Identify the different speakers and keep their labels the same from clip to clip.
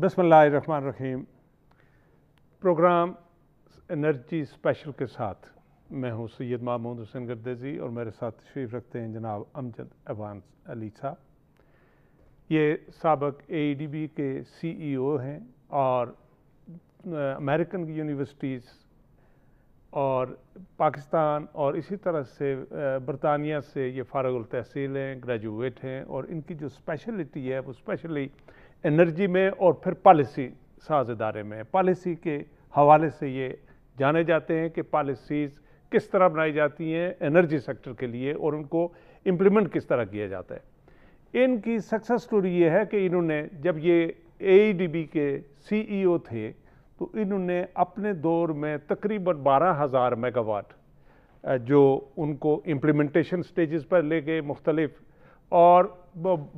Speaker 1: बसमान Rahim program energy special के साथ मैं हूं सैयद महमूद हुसैन गर्देजी और मेरे साथ तशरीफ़ रखते हैं जनाब अमजद अवान अली साहब ये सबक ए e के सी ई ओ हैं और अमेरिकन की यूनिवर्सिटीज़ और पाकिस्तान और इसी तरह से बरतानिया से ये फ़ारग तहसील हैं ग्रेजुएट हैं और इनकी जो स्पेशलिटी है वो स्पेशली एनर्जी में और फिर पॉलिसी साज इदारे में पॉलिसी के हवाले से ये जाने जाते हैं कि पॉलिसीज़ किस तरह बनाई जाती हैं एनर्जी सेक्टर के लिए और उनको इम्प्लीमेंट किस तरह किया जाता है इनकी सक्सेस स्टोरी ये है कि इन्होंने जब ये ए e के सी e थे तो इन्होंने अपने दौर में तकरीबन बारह हज़ार मेगावाट जो उनको इम्प्लीमेंटेशन स्टेजेस पर ले गए मुख्तलिफ़ और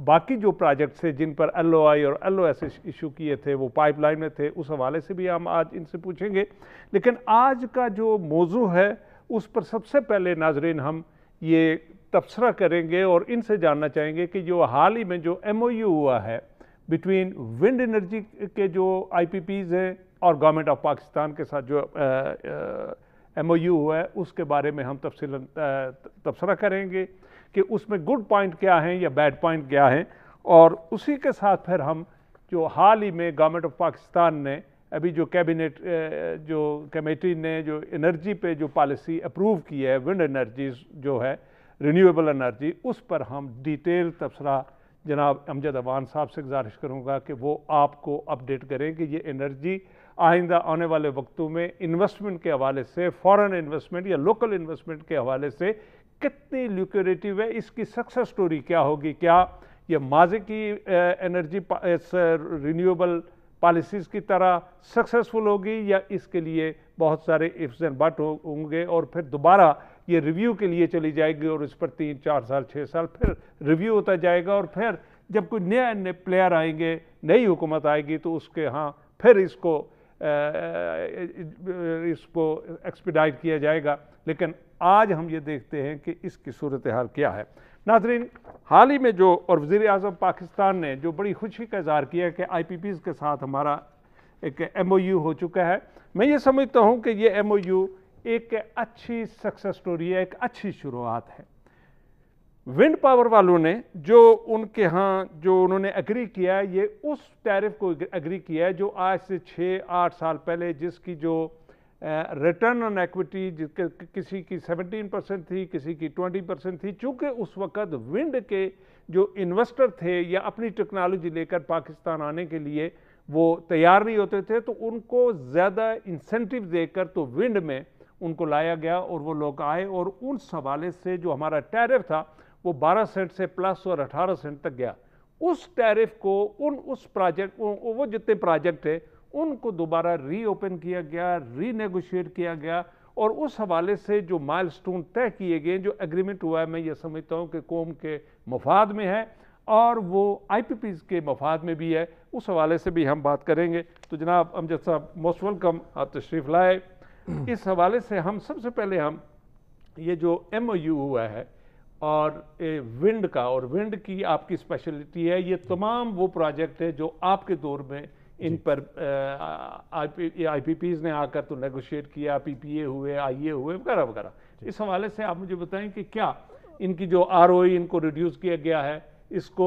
Speaker 1: बाकी जो प्रोजेक्ट्स थे जिन पर एल और एल इशू किए थे वो पाइपलाइन में थे उस हवाले से भी हम आज इनसे पूछेंगे लेकिन आज का जो मौजू है उस पर सबसे पहले नाजरीन हम ये तबसरा करेंगे और इनसे जानना चाहेंगे कि जो हाल ही में जो एम हुआ है बिटवीन विंड एनर्जी के जो आई हैं और गवर्नमेंट ऑफ पाकिस्तान के साथ जो एम हुआ है उसके बारे में हम तफसी तबसरा करेंगे कि उसमें गुड पॉइंट क्या हैं या बैड पॉइंट क्या हैं और उसी के साथ फिर हम जो हाल ही में गवर्नमेंट ऑफ पाकिस्तान ने अभी जो कैबिनेट जो कमेटी ने जो एनर्जी पे जो पॉलिसी अप्रूव की है विंड एनर्जी जो है रिन्यूएबल एनर्जी उस पर हम डिटेल तबसरा जनाब अमजद अवान साहब से गुजारिश करूँगा कि वो आपको अपडेट करें कि ये एनर्जी आइंदा आने वाले वक्तों में इन्वेस्टमेंट के हवाले से फॉरेन इन्वेस्टमेंट या लोकल इन्वेस्टमेंट के हवाले से कितनी ल्यूकोरेटिव है इसकी सक्सेस स्टोरी क्या होगी क्या ये माजे की एनर्जी रिन्यूएबल पॉलिसीज़ की तरह सक्सेसफुल होगी या इसके लिए बहुत सारे इफ्स एंड बट होंगे और फिर दोबारा ये रिव्यू के लिए चली जाएगी और इस पर तीन चार साल छः साल फिर रिव्यू होता जाएगा और फिर जब कोई नया नए प्लेयर आएंगे नई हुकूमत आएगी तो उसके यहाँ फिर इसको इसको एक्सपीडाइट किया जाएगा लेकिन आज हम ये देखते हैं कि इसकी सूरत हाल क्या है नाजरीन हाल ही में जो और वज़ी अजम पाकिस्तान ने जो बड़ी खुशी का इजहार किया कि आई पी पीज़ के साथ हमारा एक एम ओ यू हो चुका है मैं ये समझता हूँ कि ये एम ओ यू एक अच्छी सक्सेस स्टोरी है एक अच्छी शुरुआत है विंड पावर वालों ने जो उनके यहाँ जो उन्होंने एग्री किया है ये उस टैरिफ को एग्री किया है जो आज से छः आठ साल पहले जिसकी जो रिटर्न ऑन एक्विटी जिसके किसी की 17 परसेंट थी किसी की 20 परसेंट थी चूँकि उस वक़्त विंड के जो इन्वेस्टर थे या अपनी टेक्नोलॉजी लेकर पाकिस्तान आने के लिए वो तैयार नहीं होते थे तो उनको ज़्यादा इंसेंटिव देकर तो विंड में उनको लाया गया और वो लोग आए और उन सवाले से जो हमारा टैरिफ था वो 12 सेंट से प्लस और 18 सेंट तक गया उस टैरिफ को उन उस प्रोजेक्ट वो जितने प्रोजेक्ट थे उनको दोबारा रीओपन किया गया रीनेगोशिएट किया गया और उस हवाले से जो माइलस्टोन तय किए गए जो एग्रीमेंट हुआ है मैं ये समझता हूँ कि कौम के मफाद में है और वो आई पी पी के मफाद में भी है उस हवाले से भी हम बात करेंगे तो जनाब अमजद साहब मोस्ट वेलकम आप तशरीफ़ लाए इस हवाले से हम सबसे पहले हम ये जो एम ओ यू हुआ है और विंड का और विंड की आपकी स्पेशलिटी है ये तमाम वो प्रोजेक्ट है जो आपके दौर में इन पर आई ने आकर तो नेगोशिएट किया पीपीए हुए आईए हुए वगैरह वगैरह इस हवाले से आप मुझे बताएं कि क्या इनकी जो आर इनको रिड्यूस किया गया है इसको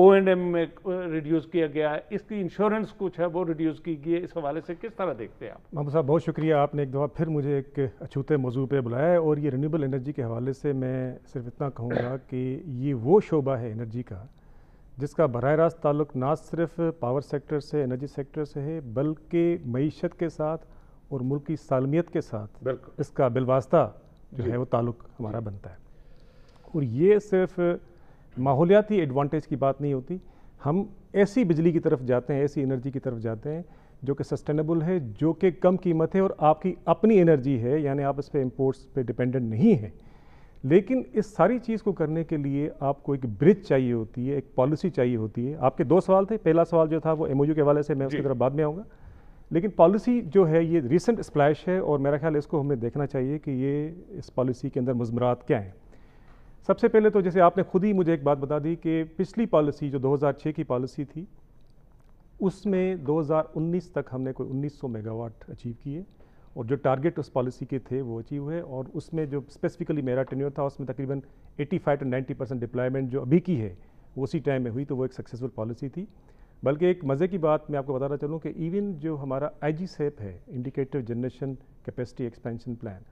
Speaker 1: ओ एंड एम में रिड्यूस किया गया है इसकी इंश्योरेंस कुछ है वो रिड्यूस की गई है इस हवाले से किस तरह देखते हैं आप
Speaker 2: महमूद साहब बहुत शुक्रिया आपने एक दफ़ा फिर मुझे एक अछूते मौजू पे बुलाया है और ये रिन्यूबल एनर्जी के हवाले से मैं सिर्फ इतना कहूँगा कि ये वो शोबा है एनर्जी का जिसका बर रास्त ताल्लुक ना सिर्फ पावर सेक्टर से एनर्जी सेक्टर से है बल्कि मीशत के साथ और मुल्क की सालमियत के साथ इसका बिलवास्ता जो है वो ताल्लुक हमारा बनता है और ये सिर्फ माहौलियाती एडवांटेज की बात नहीं होती हम ऐसी बिजली की तरफ जाते हैं ऐसी एनर्जी की तरफ जाते हैं जो कि सस्टेनेबल है जो कि कम कीमत है और आपकी अपनी एनर्जी है यानी आप इस पर इम्पोर्ट्स पर डिपेंडेंट नहीं हैं लेकिन इस सारी चीज़ को करने के लिए आपको एक ब्रिज चाहिए होती है एक पॉलिसी चाहिए होती है आपके दो सवाल थे पहला सवाल जो था वो एम के हवाले से मैं उसकी तरफ बाद में आऊँगा लेकिन पॉलिसी जो है ये रिसेंट स्प्लैश है और मेरा ख्याल इसको हमें देखना चाहिए कि ये इस पॉलिसी के अंदर मजमरात क्या हैं सबसे पहले तो जैसे आपने खुद ही मुझे एक बात बता दी कि पिछली पॉलिसी जो 2006 की पॉलिसी थी उसमें 2019 तक हमने कोई 1900 मेगावाट अचीव किए और जो टारगेट उस पॉलिसी के थे वो अचीव हुए और उसमें जो स्पेसिफिकली मेरा टेन्योर था उसमें तकरीबन 85 टू नाइन्टी परसेंट डिप्लॉयमेंट जो अभी की है वो उसी टाइम में हुई तो वो एक सक्सेसफुल पॉलिसी थी बल्कि एक मज़े की बात मैं आपको बताना चलूँ कि इवन जो हमारा आई सेप है indicative generation capacity expansion plan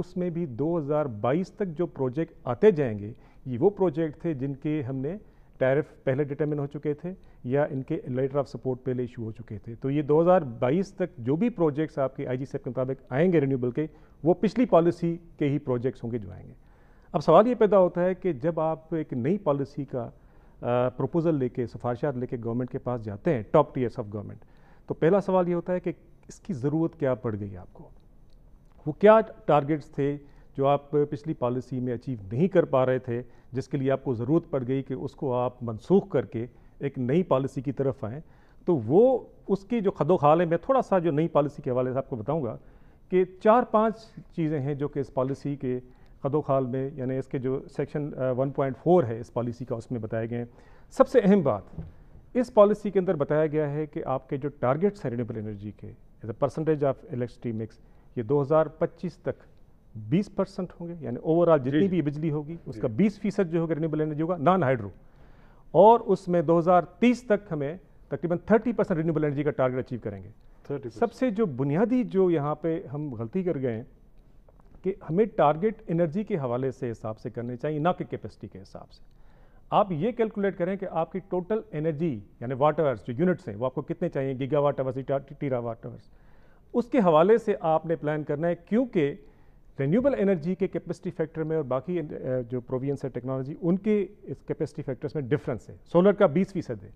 Speaker 2: उसमें भी 2022 तक जो प्रोजेक्ट आते जाएंगे ये वो प्रोजेक्ट थे जिनके हमने टैरिफ पहले डिटर्मिन हो चुके थे या इनके लेटर ऑफ सपोर्ट पहले इशू हो चुके थे तो ये 2022 तक जो भी प्रोजेक्ट्स आपके आई जी के मुताबिक आएंगे रिन्यूबल के वो पिछली पॉलिसी के ही प्रोजेक्ट्स होंगे जो आएंगे अब सवाल ये पैदा होता है कि जब आप एक नई पॉलिसी का प्रपोज़ल लेके सिफारशात लेके गवर्नमेंट के पास जाते हैं टॉप टीयर्स ऑफ गवर्नमेंट तो पहला सवाल ये होता है कि इसकी ज़रूरत क्या पड़ गई आपको वो क्या टारगेट्स थे जो आप पिछली पॉलिसी में अचीव नहीं कर पा रहे थे जिसके लिए आपको ज़रूरत पड़ गई कि उसको आप मनसूख करके एक नई पॉलिसी की तरफ आएँ तो वो उसकी जो खदोखाल है मैं थोड़ा सा जो नई पॉलिसी के हवाले से आपको बताऊँगा कि चार पाँच चीज़ें हैं जो कि इस पॉलिसी के खदोखाल में यानी इसके जो सेक्शन वन पॉइंट फोर है इस पॉलिसी का उसमें बताए गए हैं सबसे अहम बात इस पॉलिसी के अंदर बताया गया है कि आपके जो टारगेट्स हैं रिनेबल एनर्जी के as a percentage of electricity mix ये 2025 तक बीस परसेंट होंगे यानी ओवरऑल जितनी भी बिजली होगी उसका बीस फीसद जो होगा रिन्यूबल एनर्जी होगा नॉन हाइड्रो और उसमें 2030 तक हमें तकरीबन 30 परसेंट रिन्यूबल एनर्जी का टारगेट अचीव करेंगे सबसे जो बुनियादी जो यहाँ पे हम गलती कर गए हैं कि हमें टारगेट एनर्जी के हवाले से हिसाब से करने चाहिए ना कि कैपेसिटी के हिसाब से आप ये कैलकुलेट करें कि आपकी टोटल एनर्जी यानी वाट आवर्स जो यूनिट्स हैं वो आपको कितने चाहिए gigawatt hours terawatt hours उसके हवाले से आपने प्लान करना है क्योंकि रेन्यूबल एनर्जी के कैपेसिटी फैक्टर में और बाकी uh, जो प्रोवियंस है टेक्नोलॉजी उनके इस कैपेसिटी फैक्टर्स में डिफरेंस है सोलर का 20 फीसद है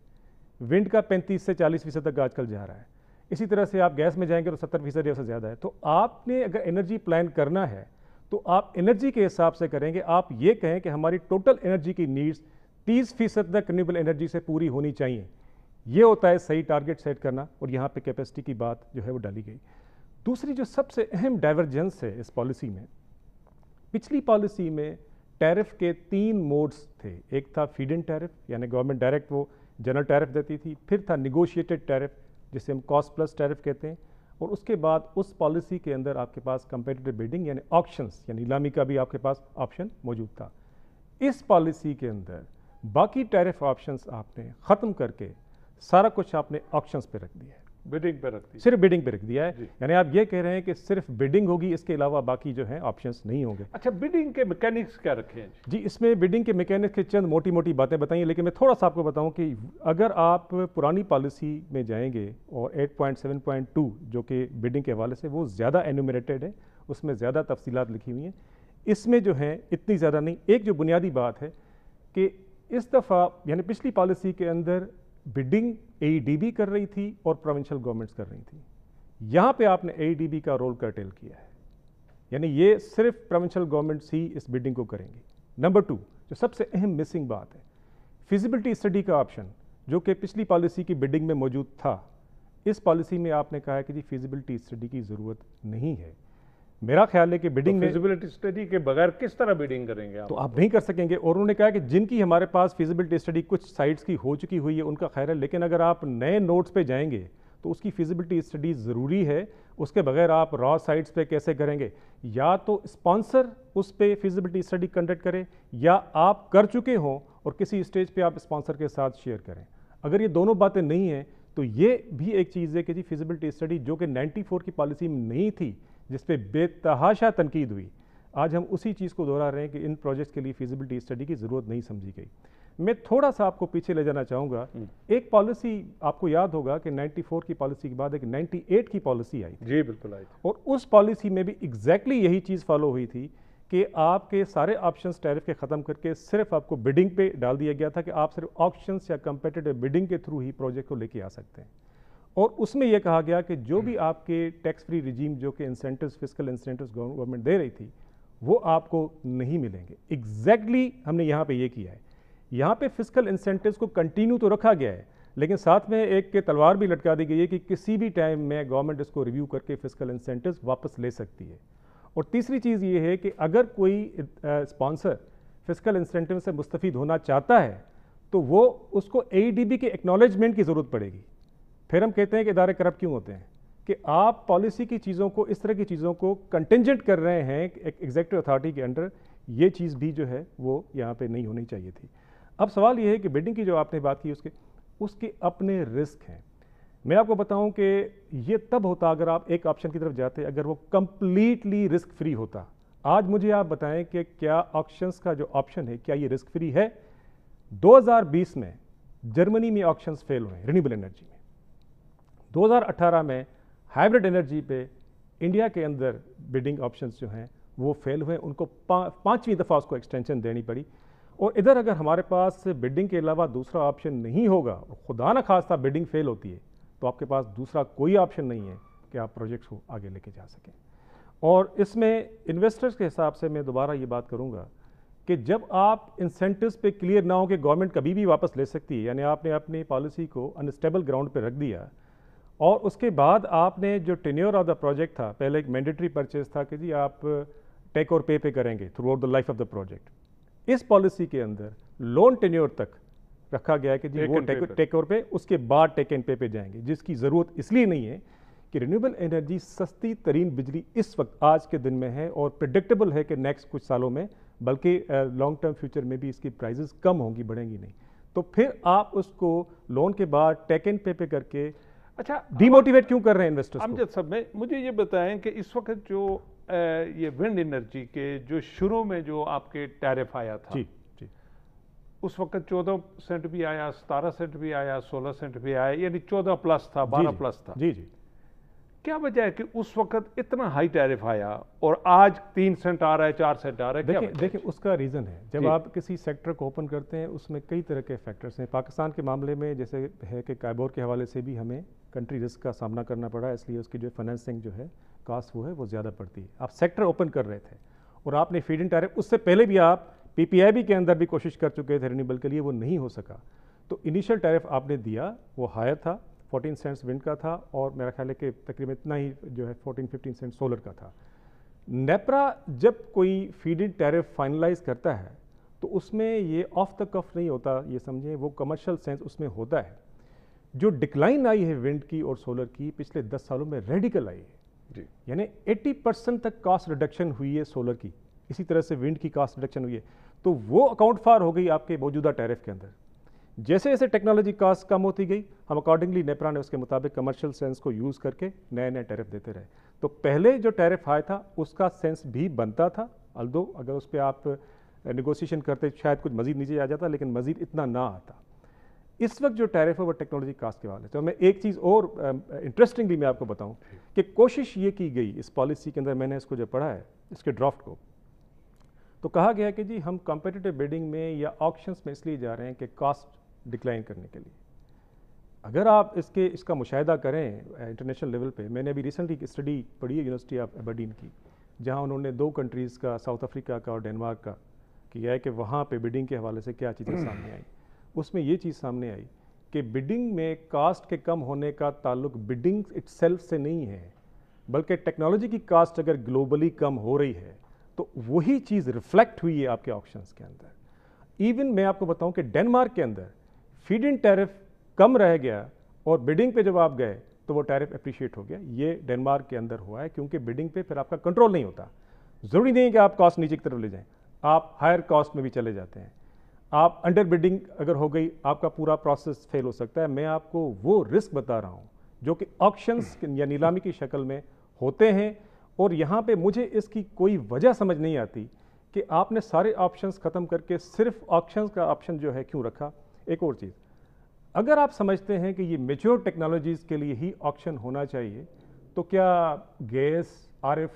Speaker 2: विंड का 35 से 40 फीसद तक आजकल जा रहा है इसी तरह से आप गैस में जाएंगे तो सत्तर फीसद या उससे ज़्यादा है तो आपने अगर एनर्जी प्लान करना है तो आप एनर्जी के हिसाब से करेंगे आप ये कहें कि हमारी टोटल एनर्जी की नीड्स तीस फीसद तक रिन्यूबल एनर्जी से पूरी होनी चाहिए ये होता है सही टारगेट सेट करना और यहाँ पर कैपेसिटी की बात जो है वो डाली गई दूसरी जो सबसे अहम डाइवर्जेंस है इस पॉलिसी में पिछली पॉलिसी में टैरिफ के तीन मोड्स थे एक था फीड इन टैरिफ यानी गवर्नमेंट डायरेक्ट वो जनरल टैरिफ देती थी फिर था निगोशिएटेड टैरिफ जिसे हम कॉस्ट प्लस टैरिफ कहते हैं और उसके बाद उस पॉलिसी के अंदर आपके पास कंपेटिटिव बिल्डिंग यानी ऑप्शंस यानी नीलामी का भी आपके पास ऑप्शन मौजूद था इस पॉलिसी के अंदर बाकी टैरिफ ऑप्शंस आपने ख़त्म करके सारा कुछ आपने ऑप्शंस पे रख दिया है बिडिंग पे रख दी सिर्फ बिडिंग पे रख दिया है यानी आप ये कह रहे हैं कि सिर्फ बिडिंग होगी इसके अलावा बाकी जो है ऑप्शंस नहीं होंगे अच्छा बिडिंग के मैकेनिक्स क्या रखे हैं जी इसमें बिडिंग के मैकेनिक्स के चंद मोटी मोटी बातें बताइए लेकिन मैं थोड़ा सा आपको बताऊं कि अगर आप पुरानी पॉलिसी में जाएंगे और एट जो कि बिडिंग के हवाले से वो ज़्यादा एनुमरेटेड है उसमें ज़्यादा तफसीत लिखी हुई हैं इसमें जो है इतनी ज़्यादा नहीं एक जो बुनियादी बात है कि इस दफ़ा यानी पिछली पॉलिसी के अंदर बिडिंग ए e कर रही थी और प्रोविंशियल गवर्नमेंट्स कर रही थी यहाँ पे आपने ए e का रोल कर्टेल किया है यानी ये सिर्फ प्रोविंशियल गवर्नमेंट्स ही इस बिडिंग को करेंगी नंबर टू जो सबसे अहम मिसिंग बात है फिजिबिलिटी स्टडी का ऑप्शन जो कि पिछली पॉलिसी की बिडिंग में मौजूद था इस पॉलिसी में आपने कहा है कि जी फिजिबिलिटी स्टडी की ज़रूरत नहीं है मेरा ख्याल है कि बिडिंग फिजिबिलिटी
Speaker 1: स्टडी के बगैर किस तरह बिडिंग करेंगे आप तो
Speaker 2: आप नहीं कर सकेंगे और उन्होंने कहा कि जिनकी हमारे पास फिजिबिलिटी स्टडी कुछ साइट्स की हो चुकी हुई है उनका खैर है लेकिन अगर आप नए नोट्स पे जाएंगे तो उसकी फिजिबिलिटी स्टडी ज़रूरी है उसके बगैर आप रॉ साइट्स पे कैसे करेंगे या तो स्पॉन्सर उस पर फिजिबिलिटी स्टडी कंडक्ट करें या आप कर चुके हों और किसी स्टेज पर आप स्पॉन्सर के साथ शेयर करें अगर ये दोनों बातें नहीं हैं तो ये भी एक चीज़ है कि जी फिजिबिलिटी स्टडी जो कि नाइन्टी की पॉलिसी में नहीं थी जिस पर बेतहाशा तनकीद हुई आज हम उसी चीज़ को दोहरा रहे हैं कि इन प्रोजेक्ट्स के लिए फिजिबिलिटी स्टडी की ज़रूरत नहीं समझी गई मैं थोड़ा सा आपको पीछे ले जाना चाहूँगा हम्म। एक पॉलिसी आपको याद होगा कि 94 की पॉलिसी के बाद एक 98 की पॉलिसी आई जी बिल्कुल आई और उस पॉलिसी में भी एग्जैक्टली exactly यही चीज़ फॉलो हुई थी कि आपके सारे ऑप्शन टैरिफ के ख़त्म करके सिर्फ आपको बिडिंग पे डाल दिया गया था कि आप सिर्फ ऑप्शन या कंपेटेटिव बिडिंग के थ्रू ही प्रोजेक्ट को लेके आ सकते हैं और उसमें यह कहा गया कि जो भी हम्म। आपके टैक्स फ्री रिजीम जो कि इंसेंटिव्स फिजिकल इंसेंटिव गवर्नमेंट दे रही थी वो आपको नहीं मिलेंगे एग्जैक्टली exactly हमने यहाँ पे ये किया है यहाँ पे फिजिकल इंसेंटिव को कंटिन्यू तो रखा गया है लेकिन साथ में एक के तलवार भी लटका दी गई है कि किसी भी टाइम में गवर्नमेंट इसको रिव्यू करके फिजिकल इंसेंटिव वापस ले सकती है और तीसरी चीज़ ये है कि अगर कोई स्पॉन्सर फिजिकल इंसेंटिव से मुस्तफ़ होना चाहता है तो वो उसको ए के एक्नॉलेजमेंट की ज़रूरत पड़ेगी फिर हम कहते हैं कि इदारे करप्ट क्यों होते हैं कि आप पॉलिसी की चीज़ों को इस तरह की चीज़ों को कंटेंजेंट कर रहे हैं एक एग्जैक्टिव अथॉरिटी के अंडर ये चीज़ भी जो है वो यहाँ पे नहीं होनी चाहिए थी अब सवाल ये है कि बिडिंग की जो आपने बात की उसके उसके अपने रिस्क हैं मैं आपको बताऊं कि ये तब होता अगर आप एक ऑप्शन की तरफ जाते अगर वो कम्प्लीटली रिस्क फ्री होता आज मुझे आप बताएं कि क्या ऑप्शन का जो ऑप्शन है क्या ये रिस्क फ्री है 2020 में जर्मनी में ऑप्शन फेल हुए रिन्यूबल एनर्जी में 2018 में हाइब्रिड एनर्जी पे इंडिया के अंदर बिडिंग ऑप्शंस जो हैं वो फेल हुए उनको पा, पाँचवीं दफ़ा उसको एक्सटेंशन देनी पड़ी और इधर अगर हमारे पास बिडिंग के अलावा दूसरा ऑप्शन नहीं होगा और खुदा न खासा बिडिंग फेल होती है तो आपके पास दूसरा कोई ऑप्शन नहीं है कि आप प्रोजेक्ट्स को आगे लेके जा सकें और इसमें इन्वेस्टर्स के हिसाब से मैं दोबारा ये बात करूँगा कि जब आप इंसेंटिव्स पे क्लियर ना हो कि गवर्नमेंट कभी भी वापस ले सकती है यानी आपने अपनी पॉलिसी को अनस्टेबल ग्राउंड पे रख दिया और उसके बाद आपने जो टेन्योर ऑफ द प्रोजेक्ट था पहले एक मैंडेटरी परचेज था कि जी आप टेक और पे पे करेंगे throughout the life of the project इस पॉलिसी के अंदर लोन टेन्योर तक रखा गया है कि जी वो टेक, टेक और पे उसके बाद टेक एंड पे पे जाएंगे जिसकी ज़रूरत इसलिए नहीं है कि रिन्यूएबल एनर्जी सस्ती तरीन बिजली इस वक्त आज के दिन में है और प्रडिक्टेबल है कि नेक्स्ट कुछ सालों में बल्कि लॉन्ग टर्म फ्यूचर में भी इसकी प्राइजेस कम होंगी बढ़ेंगी नहीं तो फिर आप उसको लोन के बाद टेक एंड पे पे करके अच्छा डीमोटिवेट क्यों कर रहे हैं इन्वेस्टर्स अमजद
Speaker 1: साहब में मुझे ये बताएं कि इस वक्त जो ये विंड एनर्जी के जो शुरू में जो आपके टैरिफ आया था जी जी उस वक्त चौदह सेंट भी आया सतारह सेंट भी आया सोलह सेंट भी आया यानी चौदह प्लस था बारह प्लस था जी जी क्या वजह है कि उस वक्त इतना हाई टैरिफ आया और आज तीन सेंट आ रहा है चार सेंट आ रहा है देखिए देखिए
Speaker 2: उसका रीज़न है जब आप किसी सेक्टर को ओपन करते हैं उसमें कई तरह के फैक्टर्स हैं पाकिस्तान के मामले में जैसे है कि कायबोर के हवाले से भी हमें कंट्री रिस्क का सामना करना पड़ा इसलिए उसकी जो फाइनेंसिंग जो है कास्ट वो है वो ज़्यादा पड़ती है आप सेक्टर ओपन कर रहे थे और आपने फीड इन टैरिफ उससे पहले भी आप पीपीआईबी के अंदर भी कोशिश कर चुके थे रिन्यूबल के लिए वो नहीं हो सका तो इनिशियल टैरिफ आपने दिया वो हायर था 14 सेंट्स विंड का था और मेरा ख्याल है कि तकरीबन इतना ही जो है 14 15 सेंट सोलर का था नेपरा जब कोई फीड इन टैरिफ फाइनलाइज करता है तो उसमें ये ऑफ द कफ नहीं होता ये समझें वो कमर्शल सेंस उसमें होता है जो डिक्लाइन आई है विंड की और सोलर की पिछले दस सालों में रेडिकल आई है जी यानी 80 परसेंट तक कास्ट रिडक्शन हुई है सोलर की इसी तरह से विंड की कास्ट रिडक्शन हुई है तो वो अकाउंट फार हो गई आपके मौजूदा टैरिफ के अंदर जैसे जैसे टेक्नोलॉजी कास्ट कम होती गई हम अकॉर्डिंगली नेपरा ने उसके मुताबिक कमर्शियल सेंस को यूज़ करके नए नए टैरिफ देते रहे तो पहले जो टैरिफ आया था उसका सेंस भी बनता था अल्दो अगर उस पर आप नगोसिएशन करते शायद कुछ मजीद नीचे आ जाता लेकिन मजीद इतना ना आता इस वक्त जो टैरिफ है वो टेक्नोलॉजी कास्ट के वाले तो मैं एक चीज़ और इंटरेस्टिंगली मैं आपको बताऊं कि कोशिश ये की गई इस पॉलिसी के अंदर मैंने इसको जो पढ़ा है इसके ड्राफ्ट को तो कहा गया कि जी हम कॉम्पिटिटिव बिल्डिंग में या ऑप्शंस में इसलिए जा रहे हैं कि कास्ट डिक्लाइन करने के लिए अगर आप इसके इसका मुशाह करें इंटरनेशनल लेवल पर मैंने अभी रिसेंटली एक स्टडी पढ़ी है यूनिवर्सिटी ऑफ एबर्डीन की जहाँ उन्होंने दो कंट्रीज़ का साउथ अफ्रीका का और डेनमार्क का किया है कि वहाँ पर बिडिंग के हवाले से क्या चीज़ें सामने आई उसमें ये चीज़ सामने आई कि बिडिंग में कास्ट के कम होने का ताल्लुक बिडिंग इट से नहीं है बल्कि टेक्नोलॉजी की कास्ट अगर ग्लोबली कम हो रही है तो वही चीज़ रिफ्लेक्ट हुई है आपके ऑप्शन के अंदर इवन मैं आपको बताऊं कि डेनमार्क के अंदर फीड इन टैरिफ कम रह गया और बिडिंग पे जब आप गए तो वो टैरिफ अप्रिशिएट हो गया ये डेनमार्क के अंदर हुआ है क्योंकि बिडिंग पे फिर आपका कंट्रोल नहीं होता ज़रूरी नहीं है कि आप कॉस्ट नीचे की तरफ ले जाएं आप हायर कॉस्ट में भी चले जाते हैं आप अंडर बिडिंग अगर हो गई आपका पूरा प्रोसेस फेल हो सकता है मैं आपको वो रिस्क बता रहा हूँ जो कि ऑप्शंस या नीलामी की शक्ल में होते हैं और यहाँ पे मुझे इसकी कोई वजह समझ नहीं आती कि आपने सारे ऑप्शंस ख़त्म करके सिर्फ ऑप्शंस का ऑप्शन जो है क्यों रखा एक और चीज़ अगर आप समझते हैं कि ये मेच्योर टेक्नोलॉजीज़ के लिए ही ऑप्शन होना चाहिए तो क्या गैस आर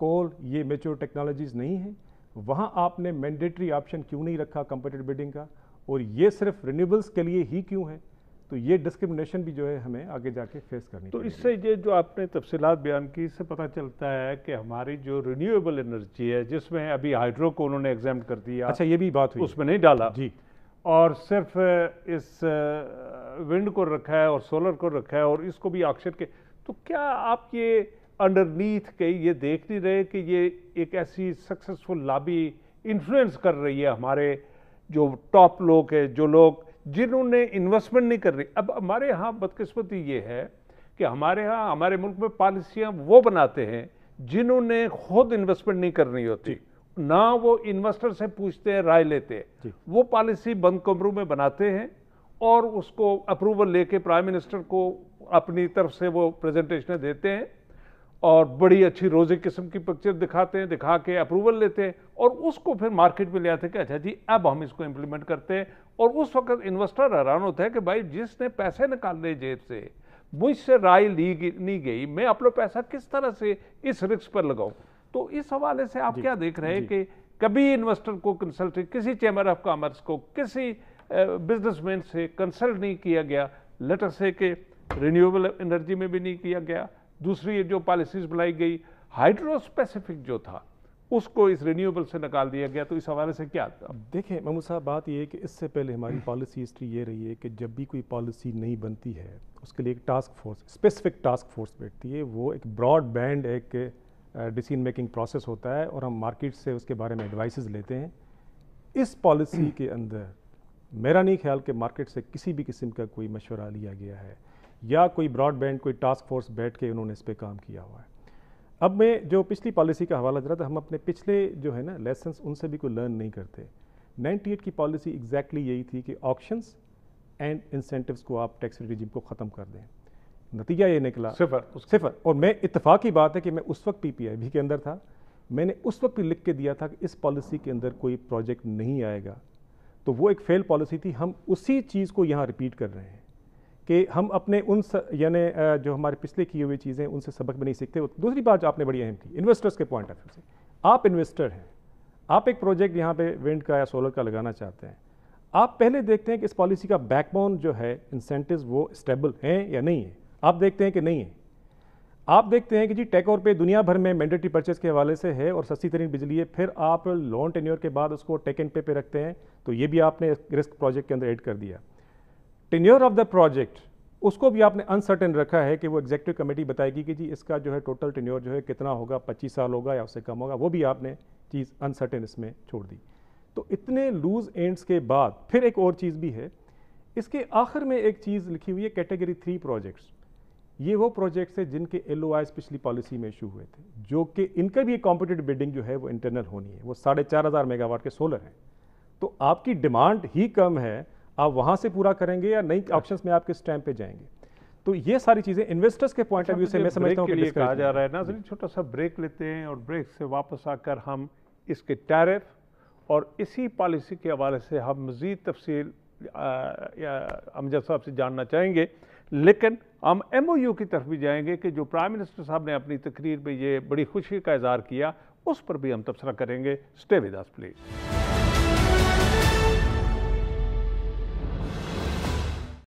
Speaker 2: कोल ये मेच्योर टेक्नोलॉजीज़ नहीं हैं वहां आपने मैंडेटरी ऑप्शन क्यों नहीं रखा कंपटेटिव बिडिंग का और ये सिर्फ रिन्यूबल्स के लिए ही क्यों है तो ये डिस्क्रिमिनेशन भी जो है हमें आगे जाके फेस करनी तो
Speaker 1: इससे ये जो आपने तफसीत बयान की इससे पता चलता है कि हमारी जो रिन्यूएबल एनर्जी है जिसमें अभी हाइड्रो को उन्होंने एग्जाम कर दिया अच्छा ये भी बात हुई उसमें नहीं डाला जी और सिर्फ इस विंड को रखा है और सोलर को रखा है और इसको भी आक्षर के तो क्या आप ये अंडरनीथ के ये देख नहीं रहे कि ये एक ऐसी सक्सेसफुल लाबी इन्फ्लुएंस कर रही है हमारे जो टॉप लोग हैं जो लोग जिन्होंने इन्वेस्टमेंट नहीं कर रही अब हमारे यहाँ बदकिस्मती ये है कि हमारे यहाँ हमारे मुल्क में पॉलिसियाँ वो बनाते हैं जिन्होंने खुद इन्वेस्टमेंट नहीं करनी होती ना वो इन्वेस्टर से पूछते हैं राय लेते हैं वो पॉलिसी बंद कमरों में बनाते हैं और उसको अप्रूवल लेके प्राइम मिनिस्टर को अपनी तरफ से वो प्रेजेंटेशन देते हैं और बड़ी अच्छी रोज़े किस्म की पिक्चर दिखाते हैं दिखा के अप्रूवल लेते हैं और उसको फिर मार्केट में ले आते हैं कि अच्छा जी अब हम इसको इम्प्लीमेंट करते हैं और उस वक्त इन्वेस्टर हैरान होता है कि भाई जिसने पैसे निकाले जेब से मुझसे राय ली नहीं गई मैं अपना पैसा किस तरह से इस रिक्स पर लगाऊँ तो इस हवाले से आप क्या देख रहे हैं कि कभी इन्वेस्टर को कंसल्ट किसी चैम्बर ऑफ कॉमर्स को किसी बिजनेसमैन से कंसल्ट नहीं किया गया लेटर से कि रिन्यूएबल एनर्जी में भी नहीं किया गया दूसरी जो पॉलिसीज बनाई गई हाइड्रोस्पेसिफिक जो था उसको इस रिन्यूएबल से निकाल दिया गया तो इस हवाले से क्या
Speaker 2: देखें महमूद साहब बात यह है कि इससे पहले हमारी पॉलिसी हिस्ट्री ये रही है कि जब भी कोई पॉलिसी नहीं बनती है उसके लिए एक task force specific task force बैठती है वो एक ब्रॉड बैंड एक डिसीजन मेकिंग प्रोसेस होता है और हम मार्केट से उसके बारे में एडवाइस लेते हैं इस पॉलिसी के अंदर मेरा नहीं ख्याल कि मार्केट से किसी भी किस्म का कोई मशवरा लिया गया है या कोई ब्रॉडबैंड कोई टास्क फोर्स बैठ के उन्होंने इस पर काम किया हुआ है अब मैं जो पिछली पॉलिसी का हवाला दे रहा था हम अपने पिछले जो है ना लेसन उनसे भी कोई लर्न नहीं करते 98 की पॉलिसी एग्जैक्टली exactly यही थी कि ऑप्शंस एंड इंसेंटिव्स को आप टैक्स रिजिम को ख़त्म कर दें नतीजा ये निकला सिफर सिफर और मैं इतफाक़ी बात है कि मैं उस वक्त पीपीआईबी के अंदर था मैंने उस वक्त भी लिख के दिया था कि इस पॉलिसी के अंदर कोई प्रोजेक्ट नहीं आएगा तो वो एक फेल पॉलिसी थी हम उसी चीज़ को यहाँ रिपीट कर रहे हैं कि हम अपने उन यानी जो हमारे पिछले किए हुए चीज़ें उनसे सबक भी नहीं सीखते दूसरी बात जो आपने बड़ी अहम की इन्वेस्टर्स के पॉइंट ऑफ व्यू से आप इन्वेस्टर हैं आप एक प्रोजेक्ट यहाँ पे विंड का या सोलर का लगाना चाहते हैं आप पहले देखते हैं कि इस पॉलिसी का बैकबोन जो है इंसेंटिव वो स्टेबल हैं या नहीं है आप देखते हैं कि नहीं है आप देखते हैं कि जी टेक और पे दुनिया भर में मैंडेटरी परचेज के हवाले से है और सस्ती तरीन बिजली है फिर आप लॉन्ग टेन्योर के बाद उसको टेक एंड पे पे रखते हैं तो ये भी आपने रिस्क प्रोजेक्ट के अंदर ऐड कर दिया टेन्योर ऑफ द प्रोजेक्ट उसको भी आपने अनसर्टेन रखा है कि वो एग्जेक्टिव कमेटी बताएगी कि जी इसका जो है टोटल टेन्योर जो है कितना होगा पच्चीस साल होगा या उससे कम होगा वो भी आपने चीज़ अनसर्टेन इसमें छोड़ दी तो इतने लूज एंड्स के बाद फिर एक और चीज़ भी है इसके आखिर में एक चीज़ लिखी हुई है कैटेगरी थ्री प्रोजेक्ट्स ये वो प्रोजेक्ट्स हैं जिनके एल पिछली पॉलिसी में इशू हुए थे जो कि इनका भी एक कॉम्पिटेटिव बिल्डिंग जो है वो इंटरनल होनी है वो साढ़े चार हज़ार मेगावाट के सोलर हैं तो आपकी डिमांड ही कम है आप वहाँ से पूरा करेंगे या नई ऑप्शन हाँ। में आप किस टाइम पे जाएंगे तो ये सारी चीज़ें इन्वेस्टर्स के पॉइंट ऑफ व्यू से मैं समझता हूँ कहा जा
Speaker 1: रहा है ना छोटा सा ब्रेक लेते हैं और ब्रेक से वापस आकर हम इसके टैरिफ और इसी पॉलिसी के हवाले से हम मज़ीद तफसील अमजद साहब से जानना चाहेंगे लेकिन हम एम ओ यू की तरफ भी जाएंगे कि जो प्राइम मिनिस्टर साहब ने अपनी तकरीर में ये बड़ी खुशी का इजहार किया उस पर भी हम तबसरा करेंगे स्टे विद अस प्लीज़